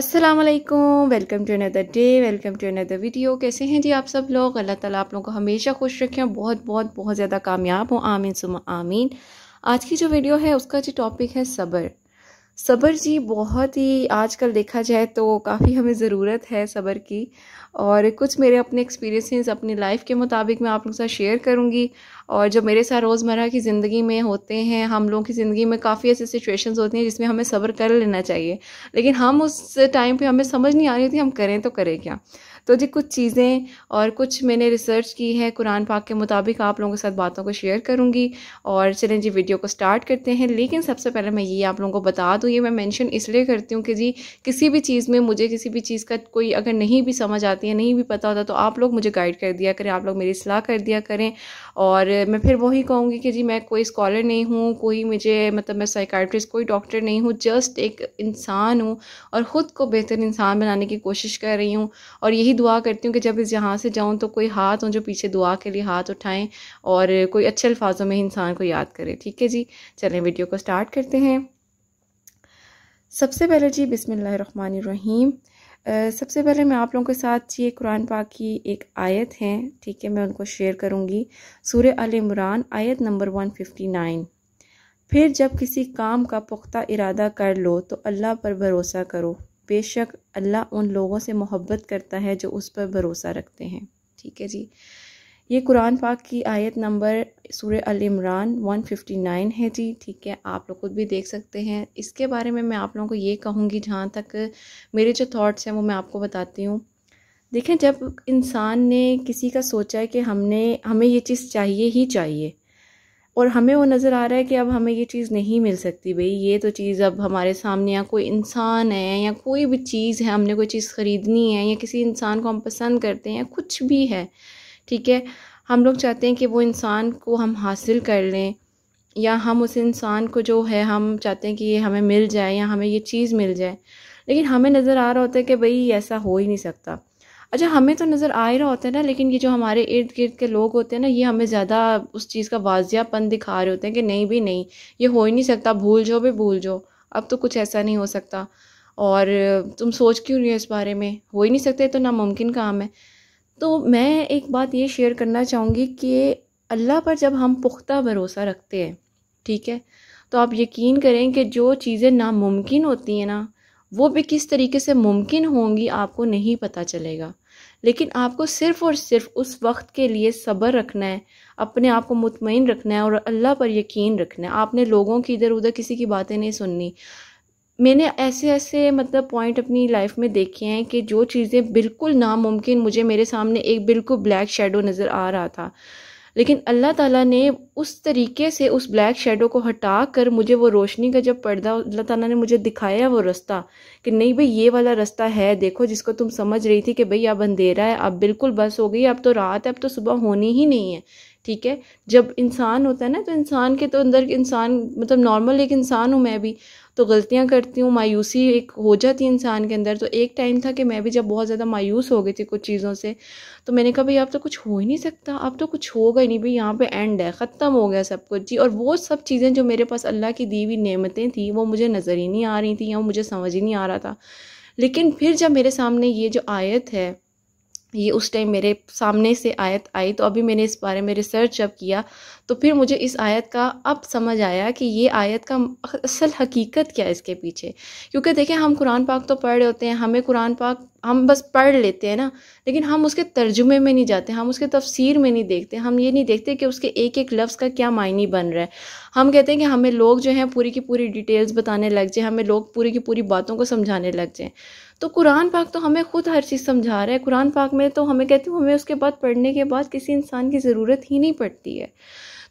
अस्सलाम वालेकुम welcome to another day welcome to another video कैसे हैं जी आप सब लोग अल्लाह ताला आप लोगों को हमेशा खुश रखें बहुत बहुत बहुत ज़्यादा कामयाब हो आमीन सुम आमीन आज की जो वीडियो है उसका जो टॉपिक है सब्र सब्र जी बहुत ही आजकल देखा जाए तो काफ़ी हमें ज़रूरत है सब्र की और कुछ मेरे अपने एक्सपीरियंसेस अपनी लाइफ के मुताबिक मैं आप लोगों के साथ शेयर करूँगी और जब मेरे साथ रोज़मर्रा की ज़िंदगी में होते हैं हम लोगों की ज़िंदगी में काफ़ी ऐसी सिचुएशंस होती हैं जिसमें हमें सब्र कर लेना चाहिए लेकिन हम उस टाइम पर हमें समझ नहीं आ रही थी हम करें तो करें क्या तो जी कुछ चीज़ें और कुछ मैंने रिसर्च की है कुरान पाक के मुताबिक आप लोगों के साथ बातों को शेयर करूँगी और चलें जी वीडियो को स्टार्ट करते हैं लेकिन सबसे पहले मैं ये आप लोगों को बता दूँ ये मैं मैंशन इसलिए करती हूँ कि जी किसी भी चीज़ में मुझे किसी भी चीज़ का कोई अगर नहीं भी समझ आती है नहीं भी पता होता तो आप लोग मुझे गाइड कर दिया करें आप लोग मेरी सलाह कर दिया करें और मैं फिर वही कहूँगी कि जी मैं कोई स्कॉलर नहीं हूँ कोई मुझे मतलब मैं साइकाट्रिस्ट कोई डॉक्टर नहीं हूँ जस्ट एक इंसान हूँ और ख़ुद को बेहतर इंसान बनाने की कोशिश कर रही हूँ और यही यही दुआ करती हूँ कि जब इस जहाँ से जाऊँ तो कोई हाथ हो जो पीछे दुआ के लिए हाथ उठाएं और कोई अच्छे अल्फाजों में इंसान को याद करे ठीक है जी चलें वीडियो को स्टार्ट करते हैं सबसे पहले जी बिसमीम सबसे पहले मैं आप लोगों के साथ ये कुरान पाक की एक आयत है ठीक है मैं उनको शेयर करूँगी सूर्य अलमरान इमरान आयत नंबर वन फिफ्टी नाइन फिर जब किसी काम का पुख्ता इरादा कर लो तो अल्लाह पर भरोसा करो बेशक अल्लाह उन लोगों से मोहब्बत करता है जो उस पर भरोसा रखते हैं ठीक है जी ये कुरान पाक की आयत नंबर सूर्य अल इमरान 159 है जी ठीक है आप लोग खुद भी देख सकते हैं इसके बारे में मैं आप लोगों को ये कहूँगी जहाँ तक मेरे जो थॉट्स हैं वो मैं आपको बताती हूँ देखें जब इंसान ने किसी का सोचा है कि हमने हमें ये चीज़ चाहिए ही चाहिए और हमें वो नज़र आ रहा है कि अब हमें ये चीज़ नहीं मिल सकती भाई ये तो चीज़ अब हमारे सामने या कोई इंसान है या कोई भी चीज़ है हमने कोई चीज़ ख़रीदनी है या किसी इंसान को हम पसंद करते हैं या कुछ भी है ठीक है हम लोग चाहते हैं कि वो इंसान को हम हासिल कर लें या हम उस इंसान को जो है हम चाहते हैं कि ये हमें मिल जाए या हमें ये चीज़ मिल जाए लेकिन हमें नज़र आ रहा होता है कि भाई ऐसा हो ही नहीं सकता अच्छा हमें तो नज़र आ ही रहा होता है ना लेकिन ये जो हमारे इर्द गिर्द के लोग होते हैं ना ये हमें ज़्यादा उस चीज़ का वाजियापन दिखा रहे होते हैं कि नहीं भी नहीं ये हो ही नहीं सकता भूल जाओ भी भूल जाओ अब तो कुछ ऐसा नहीं हो सकता और तुम सोच क्यों रही हो इस बारे में हो ही नहीं सकते तो नामुमकिन काम है तो मैं एक बात ये शेयर करना चाहूँगी कि अल्लाह पर जब हम पुख्ता भरोसा रखते हैं ठीक है तो आप यकीन करें कि जो चीज़ें नामुमकिन होती हैं ना वो भी किस तरीके से मुमकिन होंगी आपको नहीं पता चलेगा लेकिन आपको सिर्फ और सिर्फ उस वक्त के लिए सब्र रखना है अपने आप को मुतमिन रखना है और अल्लाह पर यकीन रखना है आपने लोगों की इधर उधर किसी की बातें नहीं सुननी मैंने ऐसे ऐसे मतलब पॉइंट अपनी लाइफ में देखे हैं कि जो चीज़ें बिल्कुल नामुमकिन मुझे मेरे सामने एक बिल्कुल ब्लैक शेडो नज़र आ रहा था लेकिन अल्लाह ताला ने उस तरीके से उस ब्लैक शेडो को हटा कर मुझे वो रोशनी का जब पर्दा अल्लाह ताला ने मुझे दिखाया वो रास्ता कि नहीं भाई ये वाला रास्ता है देखो जिसको तुम समझ रही थी कि भाई अब अंधेरा है अब बिल्कुल बस हो गई अब तो रात है अब तो सुबह होनी ही नहीं है ठीक है जब इंसान होता है ना तो इंसान के तो अंदर इंसान मतलब नॉर्मल एक इंसान हूँ मैं भी तो गलतियाँ करती हूँ मायूसी एक हो जाती है इंसान के अंदर तो एक टाइम था कि मैं भी जब बहुत ज़्यादा मायूस हो गई थी कुछ चीज़ों से तो मैंने कहा भाई अब तो कुछ हो ही नहीं सकता अब तो कुछ होगा ही नहीं भाई यहाँ पर एंड है ख़त्म हो गया सब कुछ जी और वो सब चीज़ें जो मेरे पास अल्लाह की दी हुई नियमतें थी वो मुझे नज़र ही नहीं आ रही थी या मुझे समझ ही नहीं आ रहा था लेकिन फिर जब मेरे सामने ये जो आयत है ये उस टाइम मेरे सामने से आयत आई तो अभी मैंने इस बारे में रिसर्च जब किया तो फिर मुझे इस आयत का अब समझ आया कि ये आयत का असल हकीकत क्या है इसके पीछे क्योंकि देखें हम कुरान पाक तो पढ़ रहे होते हैं हमें कुरान पाक हम बस पढ़ लेते हैं ना लेकिन हम उसके तर्जुमे में नहीं जाते हम उसके तफसीर में नहीं देखते हम ये नहीं देखते कि उसके एक एक लफ्ज़ का क्या मायने बन रहा है हम कहते हैं कि हमें लोग जो हैं पूरी की पूरी डिटेल्स बताने लग जाए हमें लोग पूरी की पूरी बातों को समझाने लग जाएँ तो कुरान पाक तो हमें ख़ुद हर चीज़ समझा रहा है कुरान पाक में तो हमें कहते हैं हमें उसके बाद पढ़ने के बाद किसी इंसान की ज़रूरत ही नहीं पड़ती है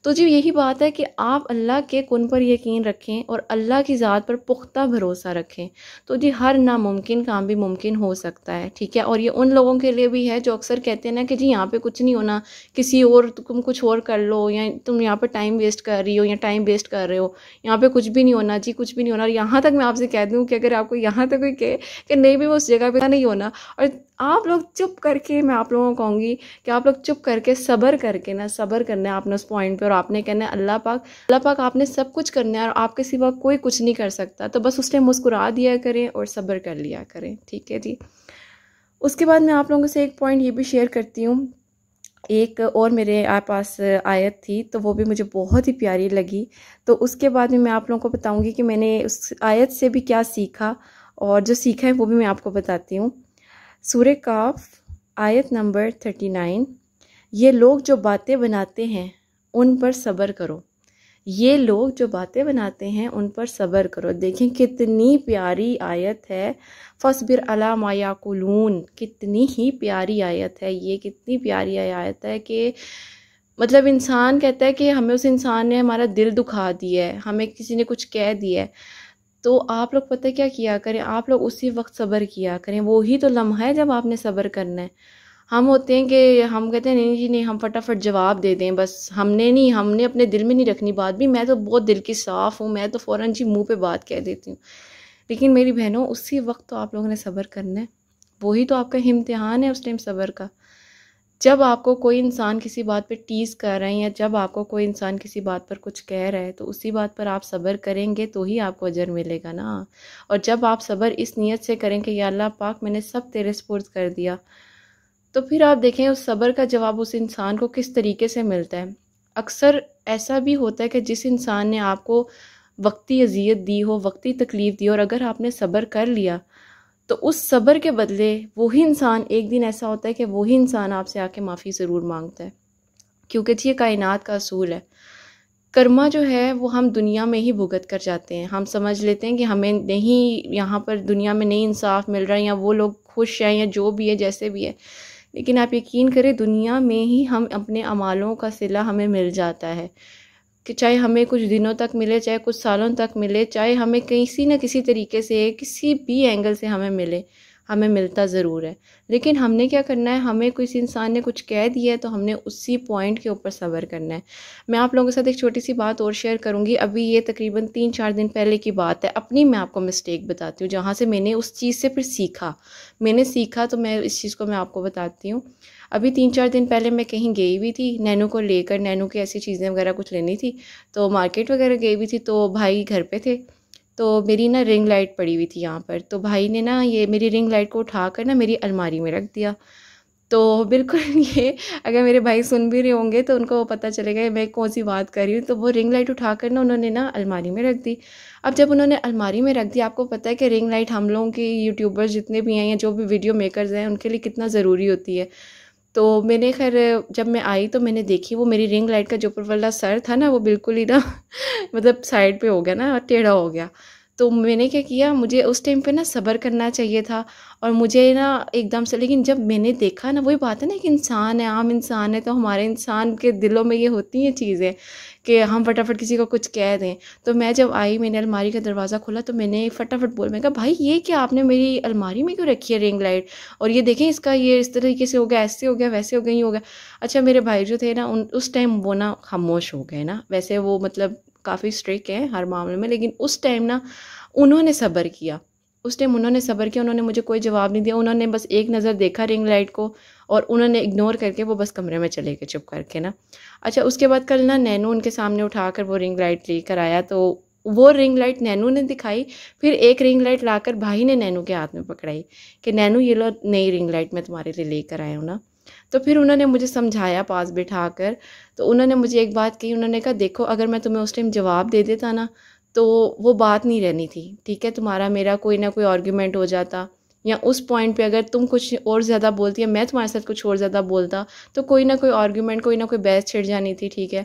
तो जी यही बात है कि आप अल्लाह के कुन पर यकीन रखें और अल्लाह की ज़ात पर पुख्ता भरोसा रखें तो जी हर नामुमकिन काम भी मुमकिन हो सकता है ठीक है और ये उन लोगों के लिए भी है जो अक्सर कहते हैं ना कि जी यहाँ पे कुछ नहीं होना किसी और तुम कुछ और कर लो या तुम यहाँ पर टाइम वेस्ट कर रही हो या टाइम वेस्ट कर रहे हो यहाँ पर कुछ भी नहीं होना जी कुछ भी नहीं होना और यहाँ तक मैं आपसे कह दूँ कि अगर आपको यहाँ तक कोई कहे कि नहीं भी वो उस जगह पर नहीं होना और आप लोग चुप करके मैं आप लोगों को कहूँगी कि आप लोग चुप करके सब्र करके ना सब्र करना है आपने उस पॉइंट पर और आपने कहना है अल्लाह पाक अल्लाह पाक आपने सब कुछ करना है और आपके सिवा कोई कुछ नहीं कर सकता तो बस उस टाइम मुस्कुरा दिया करें और सब्र कर लिया करें ठीक है जी उसके बाद मैं आप लोगों से एक पॉइंट ये भी शेयर करती हूँ एक और मेरे पास आयत थी तो वो भी मुझे बहुत ही प्यारी लगी तो उसके बाद में मैं आप लोगों को बताऊंगी कि मैंने उस आयत से भी क्या सीखा और जो सीखा है वो भी मैं आपको बताती हूँ सूर्य काफ आयत नंबर थर्टी नाइन ये लोग जो बातें बनाते हैं उन पर सब्र करो ये लोग जो बातें बनाते हैं उन पर सब्र करो देखें कितनी प्यारी आयत है फसबिर अला कुलून कितनी ही प्यारी आयत है ये कितनी प्यारी आयत है कि मतलब इंसान कहता है कि हमें उस इंसान ने हमारा दिल दुखा दिया है हमें किसी ने कुछ कह दिया है तो आप लोग पता क्या किया करें आप लोग उसी वक्त सब्र किया करें वो ही तो लम्हा है जब आपने सब्र करना है हम होते हैं कि हम कहते हैं नहीं जी नहीं हम फटाफट जवाब दे दें बस हमने नहीं हमने अपने दिल में नहीं रखनी बात भी मैं तो बहुत दिल की साफ़ हूँ मैं तो फ़ौर जी मुँह पर बात कह देती हूँ लेकिन मेरी बहनों उसी वक्त तो आप लोगों ने सब्र करना है वही तो आपका इम्तहान है उस टाइम सब्र का जब आपको कोई इंसान किसी बात पर टीज़ कर रहे हैं या जब आपको कोई इंसान किसी बात पर कुछ कह रहा है तो उसी बात पर आप सब्र करेंगे तो ही आपको अजर मिलेगा ना और जब आप सब्र इस नीयत से करें कि या अल्लाह पाक मैंने सब तेरे स्पुर्द कर दिया तो फिर आप देखें उस सब्र का जवाब उस इंसान को किस तरीके से मिलता है अक्सर ऐसा भी होता है कि जिस इंसान ने आपको वक्ती अजियत दी हो वक्ती तकलीफ़ दी हो और अगर आपने सब्र कर लिया तो उस सब्र के बदले वही इंसान एक दिन ऐसा होता है कि वही इंसान आपसे आके माफ़ी ज़रूर मांगता है क्योंकि ये कायनात का असूल है कर्मा जो है वो हम दुनिया में ही भुगत कर जाते हैं हम समझ लेते हैं कि हमें नहीं यहाँ पर दुनिया में नहीं इंसाफ मिल रहा है या वो लोग खुश हैं या जो भी है जैसे भी है लेकिन आप यकीन करें दुनिया में ही हम अपने अमालों का सिला हमें मिल जाता है कि चाहे हमें कुछ दिनों तक मिले चाहे कुछ सालों तक मिले चाहे हमें किसी न किसी तरीके से किसी भी एंगल से हमें मिले हमें मिलता ज़रूर है लेकिन हमने क्या करना है हमें किसी इंसान ने कुछ कह दिया है तो हमने उसी पॉइंट के ऊपर सबर करना है मैं आप लोगों के साथ एक छोटी सी बात और शेयर करूंगी अभी ये तकरीबन तीन चार दिन पहले की बात है अपनी मैं आपको मिस्टेक बताती हूँ जहाँ से मैंने उस चीज़ से फिर सीखा मैंने सीखा तो मैं इस चीज़ को मैं आपको बताती हूँ अभी तीन चार दिन पहले मैं कहीं गई भी थी नैनू को लेकर नैनू की ऐसी चीज़ें वगैरह कुछ लेनी थी तो मार्केट वगैरह गई हुई थी तो भाई घर पे थे तो मेरी ना रिंग लाइट पड़ी हुई थी यहाँ पर तो भाई ने ना ये मेरी रिंग लाइट को उठा कर ना मेरी अलमारी में रख दिया तो बिल्कुल ये अगर मेरे भाई सुन भी रहे होंगे तो उनको पता चलेगा मैं कौन सी बात कर रही हूँ तो वो रिंग लाइट उठा कर ना उन्होंने ना अलमारी में रख दी अब जब उन्होंने अलमारी में रख दी आपको पता है कि रिंग लाइट हम लोगों के यूट्यूबर्स जितने भी हैं या जो भी वीडियो मेकर्स हैं उनके लिए कितना ज़रूरी होती है तो मैंने खैर जब मैं आई तो मैंने देखी वो मेरी रिंग लाइट का जो ऊपर वाला सर था ना वो बिल्कुल ही ना मतलब साइड पे हो गया ना टेढ़ा हो गया तो मैंने क्या किया मुझे उस टाइम पे ना सब्र करना चाहिए था और मुझे ना एकदम से लेकिन जब मैंने देखा ना वही बात है ना कि इंसान है आम इंसान है तो हमारे इंसान के दिलों में ये होती हैं चीज़ें कि हम फटाफट किसी को कुछ कह दें तो मैं जब आई मैंने अलमारी का दरवाज़ा खोला तो मैंने फटाफट बोल मैं कहा भाई ये क्या आपने मेरी अलमारी में क्यों रखी है रिंग लाइट और ये देखें इसका ये इस तरीके से हो गया ऐसे हो गया वैसे हो गया ये हो गया अच्छा मेरे भाई जो थे ना उन उस टाइम वो ना खामोश हो गए ना वैसे वो मतलब काफ़ी स्ट्रिक हैं हर मामले में लेकिन उस टाइम ना उन्होंने सब्र किया उस टाइम उन्होंने सब्र किया उन्होंने मुझे कोई जवाब नहीं दिया उन्होंने बस एक नज़र देखा रिंग लाइट को और उन्होंने इग्नोर करके वो बस कमरे में चले गए चुप करके ना अच्छा उसके बाद कल ना नैनू उनके सामने उठा कर वो रिंग लाइट लेकर आया तो वो रिंग लाइट नैनू ने दिखाई फिर एक रिंग लाइट लाकर भाई ने नैनू के हाथ में पकड़ाई कि नैनू ये लो नई रिंग लाइट मैं तुम्हारे लिए लेकर आया हूँ ना तो फिर उन्होंने मुझे समझाया पास बैठा कर तो उन्होंने मुझे एक बात कही उन्होंने कहा देखो अगर मैं तुम्हें उस टाइम जवाब दे देता ना तो वो बात नहीं रहनी थी ठीक है तुम्हारा मेरा कोई ना कोई आर्ग्यूमेंट हो जाता या उस पॉइंट पे अगर तुम कुछ और ज़्यादा बोलती या मैं तुम्हारे साथ कुछ और ज़्यादा बोलता तो कोई ना कोई आर्ग्यूमेंट कोई ना कोई बहस छिड़ जानी थी ठीक है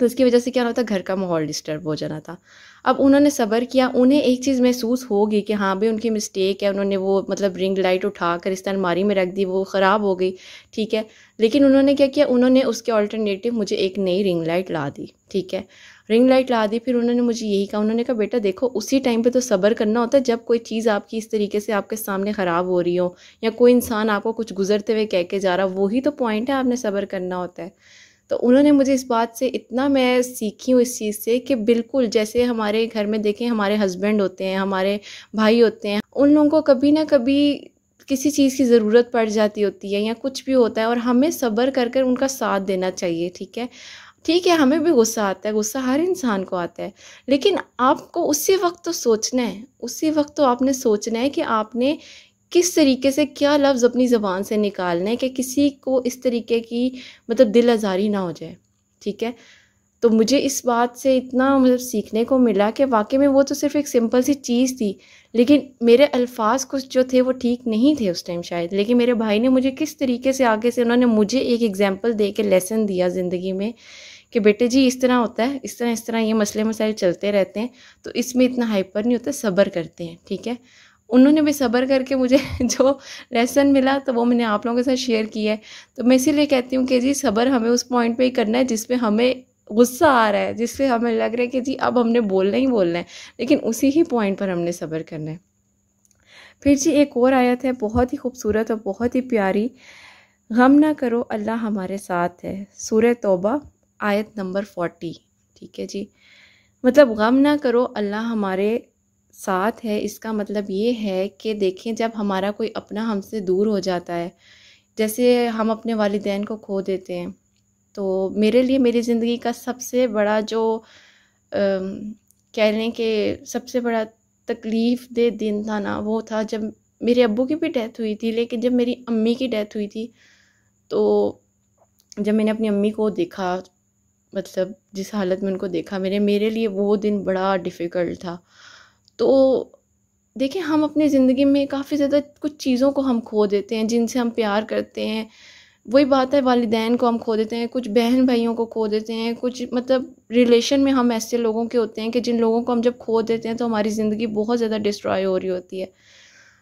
तो उसकी वजह से क्या होता घर का माहौल डिस्टर्ब हो जाना था अब उन्होंने सब्र किया उन्हें एक चीज़ महसूस होगी कि हाँ भाई उनकी मिस्टेक है उन्होंने वो मतलब रिंग लाइट उठा कर इस तरह में रख दी वो ख़राब हो गई ठीक है लेकिन उन्होंने क्या किया उन्होंने उसके ऑल्टरनेटिव मुझे एक नई रिंग लाइट ला दी ठीक है रिंग लाइट ला दी फिर उन्होंने मुझे यही कहा उन्होंने कहा बेटा देखो उसी टाइम पे तो सब्र करना होता है जब कोई चीज़ आपकी इस तरीके से आपके सामने ख़राब हो रही हो या कोई इंसान आपको कुछ गुजरते हुए कह के जा रहा वही तो पॉइंट है आपने सब्र करना होता है तो उन्होंने मुझे इस बात से इतना मैं सीखी हूँ इस चीज़ से कि बिल्कुल जैसे हमारे घर में देखें हमारे हस्बैंड होते हैं हमारे भाई होते हैं उन लोगों को कभी ना कभी किसी चीज़ की ज़रूरत पड़ जाती होती है या कुछ भी होता है और हमें सब्र कर कर उनका साथ देना चाहिए ठीक है ठीक है हमें भी गुस्सा आता है गुस्सा हर इंसान को आता है लेकिन आपको उसी वक्त तो सोचना है उसी वक्त तो आपने सोचना है कि आपने किस तरीके से क्या लफ्ज़ अपनी ज़बान से निकालना है कि किसी को इस तरीके की मतलब दिल आज़ारी ना हो जाए ठीक है तो मुझे इस बात से इतना मतलब सीखने को मिला कि वाकई में वो तो सिर्फ एक सिंपल सी चीज़ थी लेकिन मेरे अल्फाज कुछ जो थे वो ठीक नहीं थे उस टाइम शायद लेकिन मेरे भाई ने मुझे किस तरीके से आगे से उन्होंने मुझे एक एग्ज़ाम्पल दे के लेसन दिया ज़िंदगी में कि बेटे जी इस तरह होता है इस तरह इस तरह ये मसले मसाले चलते रहते हैं तो इसमें इतना हाइपर नहीं होता सब्र करते हैं ठीक है उन्होंने भी सब्र करके मुझे जो लेसन मिला तो वो मैंने आप लोगों के साथ शेयर किया है तो मैं इसीलिए कहती हूँ कि जी सब्र हमें उस पॉइंट पे ही करना है जिस पे हमें गुस्सा आ रहा है जिससे हमें लग रहा है कि जी अब हमने बोलना ही बोलना है लेकिन उसी ही पॉइंट पर हमने सब्र करना है फिर जी एक और आया है बहुत ही खूबसूरत और बहुत ही प्यारी गम ना करो अल्लाह हमारे साथ है सूर तोबा आयत नंबर फोर्टी ठीक है जी मतलब गम ना करो अल्लाह हमारे साथ है इसका मतलब ये है कि देखें जब हमारा कोई अपना हमसे दूर हो जाता है जैसे हम अपने वालदेन को खो देते हैं तो मेरे लिए मेरी ज़िंदगी का सबसे बड़ा जो कह लें कि सबसे बड़ा तकलीफ़ दे दिन था ना वो था जब मेरे अबू की भी डेथ हुई थी लेकिन जब मेरी अम्मी की डेथ हुई थी तो जब मैंने अपनी अम्मी को देखा मतलब जिस हालत में उनको देखा मैंने मेरे लिए वो दिन बड़ा डिफ़िकल्ट था तो देखिए हम अपने ज़िंदगी में काफ़ी ज़्यादा कुछ चीज़ों को हम खो देते हैं जिनसे हम प्यार करते हैं वही बात है वालदेन को हम खो देते हैं कुछ बहन भाइयों को खो देते हैं कुछ मतलब रिलेशन में हम ऐसे लोगों के होते हैं कि जिन लोगों को हम जब खो देते हैं तो हमारी ज़िंदगी बहुत ज़्यादा डिस्ट्रॉय हो रही होती है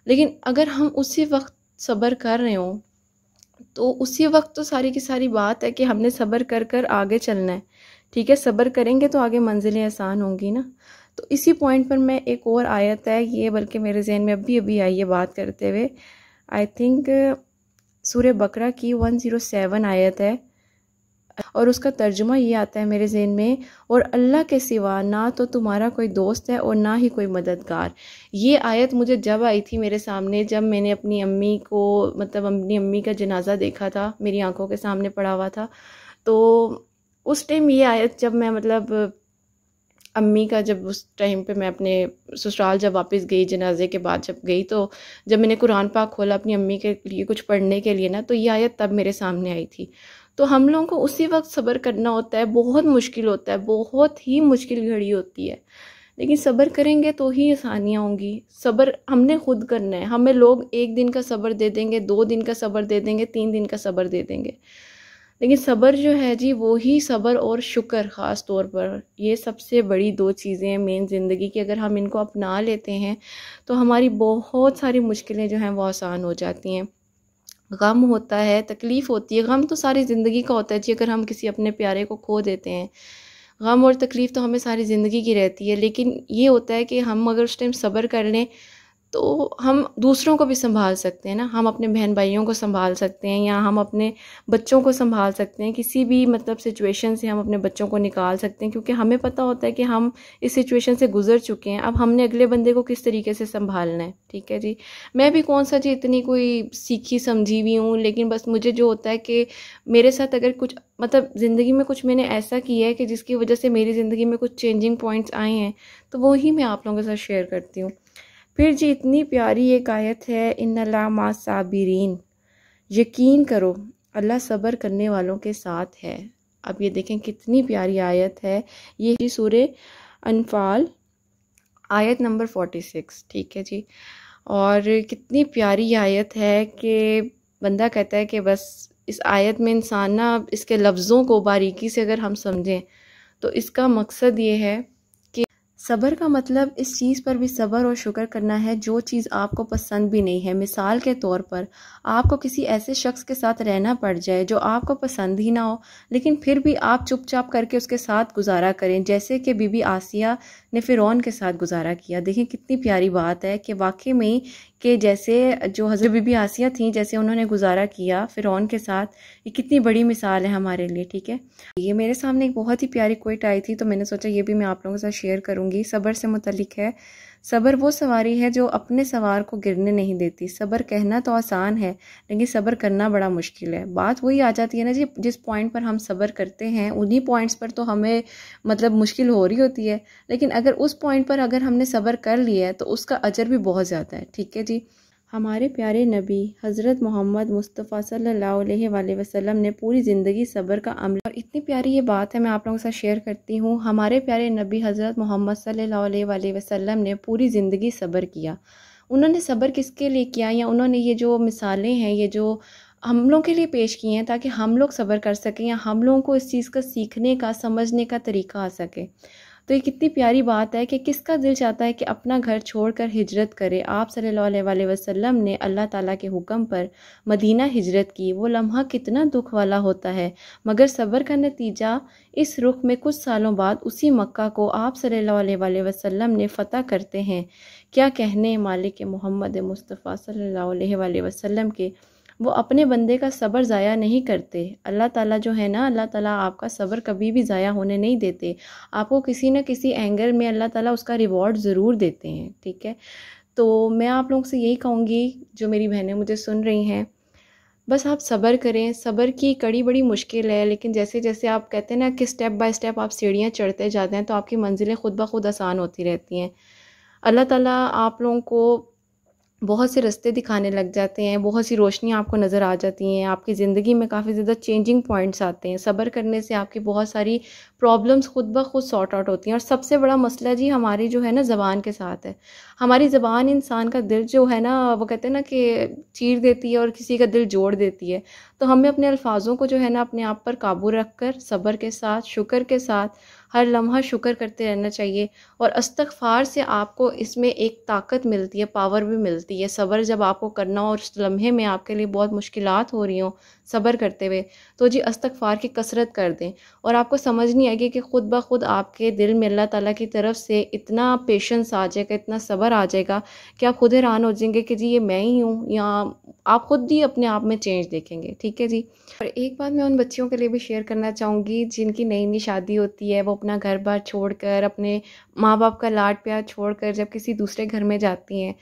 लेकिन अगर हम उसी वक्त सब्र कर रहे हों तो उसी वक्त तो सारी की सारी बात है कि हमने सब्र कर कर आगे चलना है ठीक है सब्र करेंगे तो आगे मंजिलें आसान होंगी ना तो इसी पॉइंट पर मैं एक और आयत है ये बल्कि मेरे जहन में अभी अभी आई है बात करते हुए आई थिंक सूर्य बकरा की 107 आयत है और उसका तर्जुमा ये आता है मेरे जहन में और अल्लाह के सिवा ना तो तुम्हारा कोई दोस्त है और ना ही कोई मददगार ये आयत मुझे जब आई थी मेरे सामने जब मैंने अपनी अम्मी को मतलब अपनी अम्मी का जनाजा देखा था मेरी आंखों के सामने पड़ा हुआ था तो उस टाइम ये आयत जब मैं मतलब अम्मी का जब उस टाइम पे मैं अपने ससुराल जब वापस गई जनाजे के बाद जब गई तो जब मैंने कुरान पाक खोला अपनी अम्मी के लिए कुछ पढ़ने के लिए ना तो ये आयत तब मेरे सामने आई थी तो हम लोगों को उसी वक्त सब्र करना होता है बहुत मुश्किल होता है बहुत ही मुश्किल घड़ी होती है लेकिन सब्र करेंगे तो ही आसानियाँ होंगी सब्र हमने खुद करना है हमें लोग एक दिन का सब्र दे देंगे दो दिन का सब्र दे देंगे तीन दिन का सब्र दे देंगे लेकिन सब्र जो है जी वो ही सब्र और शुक्र ख़ास तौर पर ये सबसे बड़ी दो चीज़ें हैं मेन ज़िंदगी की अगर हम इनको अपना लेते हैं तो हमारी बहुत सारी मुश्किलें जो हैं वो आसान हो जाती हैं गम होता है तकलीफ़ होती है गम तो सारी ज़िंदगी का होता है जी अगर हम किसी अपने प्यारे को खो देते हैं गम और तकलीफ़ तो हमें सारी ज़िंदगी की रहती है लेकिन ये होता है कि हम अगर उस टाइम सब्र कर लें तो हम दूसरों को भी संभाल सकते हैं ना हम अपने बहन भाइयों को संभाल सकते हैं या हम अपने बच्चों को संभाल सकते हैं किसी भी मतलब सिचुएशन से हम अपने बच्चों को निकाल सकते हैं क्योंकि हमें पता होता है कि हम इस सिचुएशन से गुजर चुके हैं अब हमने अगले बंदे को किस तरीके से संभालना है ठीक है जी मैं भी कौन सा जी इतनी कोई सीखी समझी हुई हूँ लेकिन बस मुझे जो होता है कि मेरे साथ अगर कुछ मतलब ज़िंदगी में कुछ मैंने ऐसा किया है कि जिसकी वजह से मेरी ज़िंदगी में कुछ चेंजिंग पॉइंट्स आए हैं तो वो ही मैं आप लोगों के साथ शेयर करती हूँ फिर जी इतनी प्यारी एक आयत है इन लामा साबिरीन यकीन करो अल्लाह सब्र करने वालों के साथ है अब ये देखें कितनी प्यारी आयत है ये सूर अनफाल आयत नंबर फोर्टी सिक्स ठीक है जी और कितनी प्यारी आयत है कि बंदा कहता है कि बस इस आयत में इंसान ना इसके लफ्ज़ों को बारीकी से अगर हम समझें तो इसका मकसद ये है सब्र का मतलब इस चीज़ पर भी सब्र और शुक्र करना है जो चीज़ आपको पसंद भी नहीं है मिसाल के तौर पर आपको किसी ऐसे शख्स के साथ रहना पड़ जाए जो आपको पसंद ही ना हो लेकिन फिर भी आप चुपचाप करके उसके साथ गुजारा करें जैसे कि बीबी आसिया ने फिरौन के साथ गुजारा किया देखें कितनी प्यारी बात है कि वाकई में कि जैसे जो हज़रत बीबी आसिया थी जैसे उन्होंने गुजारा किया फिर के साथ ये कितनी बड़ी मिसाल है हमारे लिए ठीक है ये मेरे सामने एक बहुत ही प्यारी कोइट आई थी तो मैंने सोचा ये भी मैं आप लोगों के साथ शेयर करूँगी सबर से मुतलिक है सब्र वो सवारी है जो अपने सवार को गिरने नहीं देती सब्र कहना तो आसान है लेकिन सब्र करना बड़ा मुश्किल है बात वही आ जाती है ना जी जिस पॉइंट पर हम सबर करते हैं उन्हीं पॉइंट्स पर तो हमें मतलब मुश्किल हो रही होती है लेकिन अगर उस पॉइंट पर अगर हमने सब्र कर लिया है तो उसका अजर भी बहुत ज़्यादा है ठीक है जी हमारे प्यारे नबी हज़रत मोहम्मद मुस्तफ़ा सल्लल्लाहु अलैहि वसल्लम ने पूरी ज़िंदगी सब्र का अमल और इतनी प्यारी ये बात है मैं आप लोगों के साथ शेयर करती हूँ हमारे प्यारे नबी हज़रत मोहम्मद सल्लल्लाहु अलैहि वसल्लम ने पूरी ज़िंदगी सब्र किया उन्होंने सब्र किसके लिए किया या उन्होंने ये जो मिसालें हैं ये जो हम लोगों के लिए पेश किए हैं ताकि हम लोग सब्र कर सकें या हम लोगों को इस चीज़ का सीखने का समझने का तरीका आ सके तो ये कितनी प्यारी बात है कि किसका दिल चाहता है कि अपना घर छोड़कर हिजरत करे आप सल्लल्लाहु वसम ने अल्लाह ताला के हुक्म पर मदीना हिजरत की वो लम्हा कितना दुख वाला होता है मगर सब्र का नतीजा इस रुख में कुछ सालों बाद उसी मक्का को आप सल्ला वसम ने फ़तह करते हैं क्या कहने मालिक मोहम्मद मुस्तफ़ा सल्ला वसम के वो अपने बंदे का सब्र ज़ाया नहीं करते अल्लाह ताला जो है ना अल्लाह ताला आपका सब्र कभी भी ज़ाया होने नहीं देते आपको किसी न किसी एंगर में अल्लाह ताला उसका रिवॉर्ड ज़रूर देते हैं ठीक है तो मैं आप लोगों से यही कहूँगी जो मेरी बहनें मुझे सुन रही हैं बस आप सब्र करें सब्र की कड़ी बड़ी मुश्किल है लेकिन जैसे जैसे आप कहते हैं ना कि स्टेप बाय स्टेप आप सीढ़ियाँ चढ़ते जाते हैं तो आपकी मंजिलें खुद ब खुद आसान होती रहती हैं अल्लाह ताला आप लोगों को बहुत से रास्ते दिखाने लग जाते हैं बहुत सी रोशनियाँ आपको नज़र आ जाती हैं आपकी ज़िंदगी में काफ़ी ज़्यादा चेंजिंग पॉइंट्स आते हैं सब्र करने से आपकी बहुत सारी प्रॉब्लम्स खुद ब खुद सॉर्ट आउट होती हैं और सबसे बड़ा मसला जी हमारी जो है ना ज़बान के साथ है हमारी ज़बान इंसान का दिल जो है ना वो कहते हैं ना कि चीर देती है और किसी का दिल जोड़ देती है तो हमें अपने अल्फाजों को जो है ना अपने आप पर काबू रख कर सब्र के साथ शुक्र के साथ हर लम्हा शुक्र करते रहना चाहिए और अस्तफार से आपको इसमें एक ताकत मिलती है पावर भी मिलती है सब्र जब आपको करना हो और उस लम्हे में आपके लिए बहुत मुश्किल हो रही हों सब्र करते हुए तो जी अस्तफार की कसरत कर दें और आपको समझ नहीं आएगी कि ख़ुद ब खुद आपके दिल में अल्लाह ताली की तरफ से इतना पेशेंस आ जाएगा इतना सब्र आ जाएगा कि आप खुद हैरान हो जाएंगे कि जी ये मैं ही हूँ या आप खुद ही अपने आप में चेंज देखेंगे ठीक है जी और एक बात मैं उन बच्चियों के लिए भी शेयर करना चाहूँगी जिनकी नई नई शादी होती है वो अपना घर बार छोड़कर अपने माँ बाप का लाड प्यार छोड़कर जब किसी दूसरे घर में जाती हैं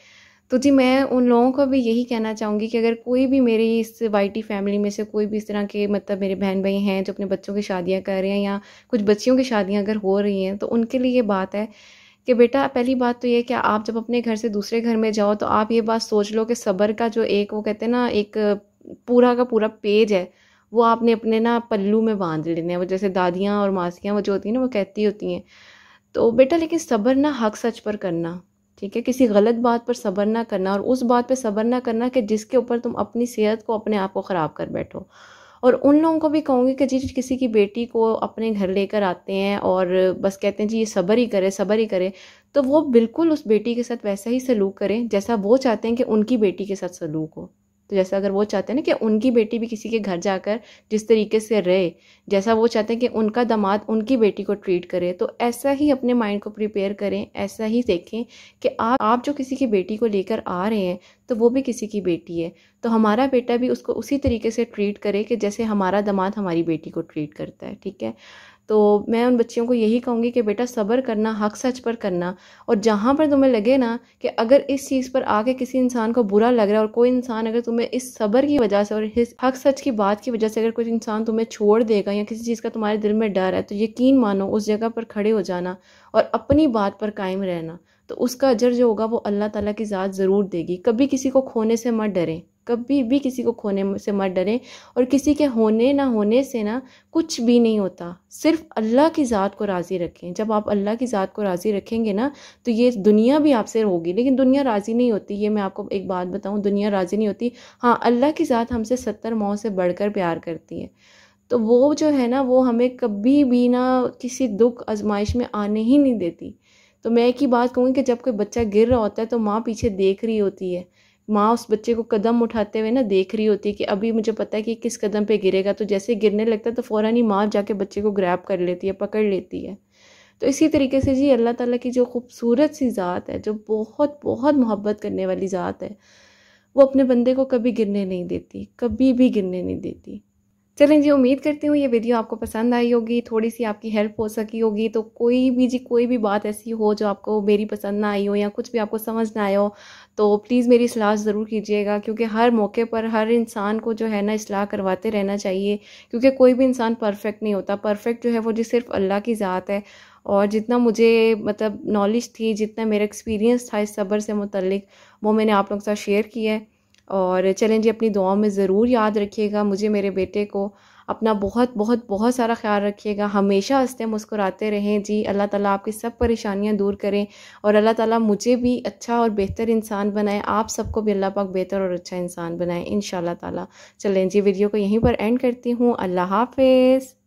तो जी मैं उन लोगों को भी यही कहना चाहूँगी कि अगर कोई भी मेरी इस वाइटी फैमिली में से कोई भी इस तरह के मतलब मेरे बहन भाई हैं जो अपने बच्चों की शादियाँ कर रहे हैं या कुछ बच्चियों की शादियाँ अगर हो रही हैं तो उनके लिए ये बात है कि बेटा पहली बात तो ये कि आप जब अपने घर से दूसरे घर में जाओ तो आप ये बात सोच लो कि सब्र का जो एक वो कहते हैं ना एक पूरा का पूरा पेज है वो आपने अपने ना पल्लू में बांध लेने हैं वो जैसे दादियाँ और मासियाँ वो जो होती हैं ना वो कहती होती हैं तो बेटा लेकिन सब्र ना हक सच पर करना ठीक है किसी गलत बात पर सब्र ना करना और उस बात पे सब्र ना करना कि जिसके ऊपर तुम अपनी सेहत को अपने आप को ख़राब कर बैठो और उन लोगों को भी कहूँगी कि जी किसी की बेटी को अपने घर लेकर आते हैं और बस कहते हैं जी ये सब्र ही करे सब्र ही करे तो वो बिल्कुल उस बेटी के साथ वैसा ही सलूक करें जैसा वो चाहते हैं कि उनकी बेटी के साथ सलूक हो तो जैसा अगर वो चाहते हैं ना कि उनकी बेटी भी किसी के घर जाकर जिस तरीके से रहे जैसा वो चाहते हैं कि उनका दामाद उनकी बेटी को ट्रीट करे तो ऐसा ही अपने माइंड को प्रिपेयर करें ऐसा ही देखें कि आप आप जो किसी की बेटी को लेकर आ रहे हैं तो वो भी किसी की बेटी है तो हमारा बेटा भी उसको उसी तरीके से ट्रीट करे कि जैसे हमारा दामाद हमारी बेटी को ट्रीट करता है ठीक है तो मैं उन बच्चियों को यही कहूँगी कि बेटा सब्र करना हक सच पर करना और जहाँ पर तुम्हें लगे ना कि अगर इस चीज़ पर आके किसी इंसान को बुरा लग रहा है और कोई इंसान अगर तुम्हें इस सब्र की वजह से और इस हक सच की बात की वजह से अगर कोई इंसान तुम्हें छोड़ देगा या किसी चीज़ का तुम्हारे दिल में डर है तो यकीन मानो उस जगह पर खड़े हो जाना और अपनी बात पर कायम रहना तो उसका अजर जो होगा वो अल्लाह ताला की ज़ात ज़रूर देगी कभी किसी को खोने से मत डरें कभी भी किसी को खोने से मत डरें और किसी के होने ना होने से ना कुछ भी नहीं होता सिर्फ अल्लाह की ज़ात को राज़ी रखें जब आप अल्लाह की ज़ात को राज़ी रखेंगे ना तो ये दुनिया भी आपसे होगी लेकिन दुनिया राज़ी नहीं होती ये मैं आपको एक बात बताऊँ दुनिया राज़ी नहीं होती हाँ अल्लाह की ज़ात हमसे सत्तर माओ से बढ़कर प्यार करती है तो वो जो है ना वो हमें कभी भी ना किसी दुख आजमाइश में आने ही नहीं देती तो मैं एक ही बात कहूँगी कि जब कोई बच्चा गिर रहा होता है तो माँ पीछे देख रही होती है माँ उस बच्चे को कदम उठाते हुए ना देख रही होती है कि अभी मुझे पता है कि किस कदम पे गिरेगा तो जैसे गिरने लगता है तो फ़ौर ही माँ जाके बच्चे को ग्रैब कर लेती है पकड़ लेती है तो इसी तरीके से जी अल्लाह ताला की जो खूबसूरत सी ज़ात है जो बहुत बहुत मोहब्बत करने वाली ज़ात है वो अपने बंदे को कभी गिरने नहीं देती कभी भी गिरने नहीं देती चलें जी उम्मीद करती हूँ ये वीडियो आपको पसंद आई होगी थोड़ी सी आपकी हेल्प हो सकी होगी तो कोई भी जी कोई भी बात ऐसी हो जो आपको मेरी पसंद ना आई हो या कुछ भी आपको समझ ना आए हो तो प्लीज़ मेरी सलाह ज़रूर कीजिएगा क्योंकि हर मौके पर हर इंसान को जो है ना इसलाह करवाते रहना चाहिए क्योंकि कोई भी इंसान परफेक्ट नहीं होता परफेक्ट जो है वो जो सिर्फ अल्लाह की ज़ात है और जितना मुझे मतलब नॉलेज थी जितना मेरा एक्सपीरियंस था इस सब्र से मुतलिक वो मैंने आप लोगों के साथ शेयर किया है और चलें जी अपनी दुआओं में ज़रूर याद रखिएगा मुझे मेरे बेटे को अपना बहुत बहुत बहुत सारा ख्याल रखिएगा हमेशा हंसते मुस्कुराते रहें जी अल्लाह ताला आपकी सब परेशानियां दूर करें और अल्लाह ताला मुझे भी अच्छा और बेहतर इंसान बनाए आप सबको भी अल्लाह पाक बेहतर और अच्छा इंसान बनाए इन ताला चलें जी वीडियो को यहीं पर एंड करती हूँ अल्लाह हाफिज़